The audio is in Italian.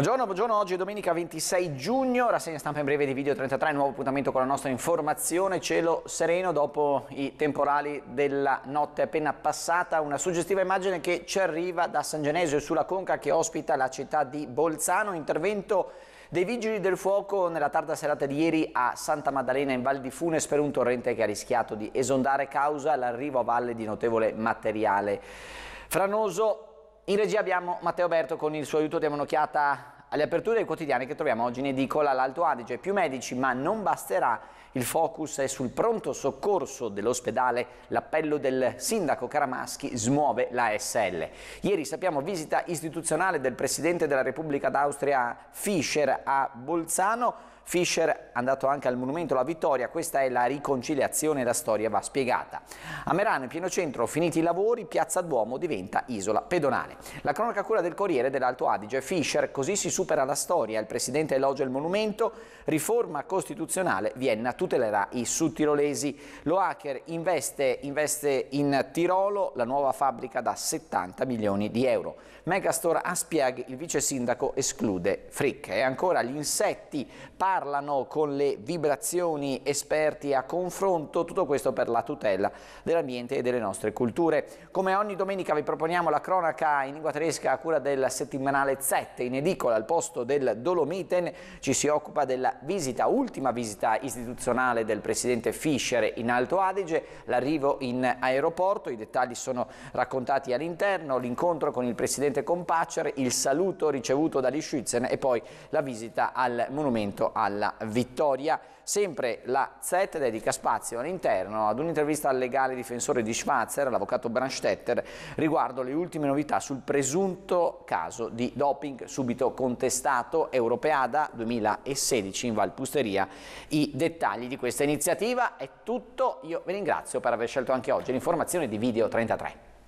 Buongiorno, buongiorno, oggi è domenica 26 giugno, rassegna stampa in breve di Video 33, nuovo appuntamento con la nostra informazione, cielo sereno dopo i temporali della notte appena passata, una suggestiva immagine che ci arriva da San Genesio sulla conca che ospita la città di Bolzano, intervento dei vigili del fuoco nella tarda serata di ieri a Santa Maddalena in Val di Funes per un torrente che ha rischiato di esondare causa l'arrivo a valle di notevole materiale. Franoso in regia abbiamo Matteo Berto, con il suo aiuto diamo un'occhiata alle aperture dei quotidiani che troviamo oggi in edicola all'Alto Adige. Più medici, ma non basterà. Il focus è sul pronto soccorso dell'ospedale. L'appello del sindaco Caramaschi smuove la SL. Ieri sappiamo visita istituzionale del presidente della Repubblica d'Austria Fischer a Bolzano. Fischer è andato anche al Monumento alla Vittoria, questa è la riconciliazione, la storia va spiegata. A Merano, in pieno centro, finiti i lavori, Piazza Duomo diventa isola pedonale. La cronaca cura del Corriere dell'Alto Adige, Fischer, così si supera la storia, il Presidente elogia il monumento, riforma costituzionale, Vienna tutelerà i sudtirolesi. Lo hacker investe, investe in Tirolo, la nuova fabbrica da 70 milioni di euro. Megastore Aspiag, il vice sindaco, esclude Frick. E ancora gli insetti, parla parlano con le vibrazioni esperti a confronto, tutto questo per la tutela dell'ambiente e delle nostre culture. Come ogni domenica vi proponiamo la cronaca in lingua tedesca a cura del settimanale Z in edicola al posto del Dolomiten, ci si occupa della visita, ultima visita istituzionale del presidente Fischer in Alto Adige, l'arrivo in aeroporto, i dettagli sono raccontati all'interno, l'incontro con il presidente Compacer, il saluto ricevuto dagli Schützen e poi la visita al monumento al alla vittoria. Sempre la Z dedica spazio all'interno ad un'intervista al legale difensore di Schwarzer, l'avvocato Branstetter, riguardo le ultime novità sul presunto caso di doping subito contestato Europeada 2016 in Valpusteria. I dettagli di questa iniziativa è tutto, io vi ringrazio per aver scelto anche oggi l'informazione di Video 33.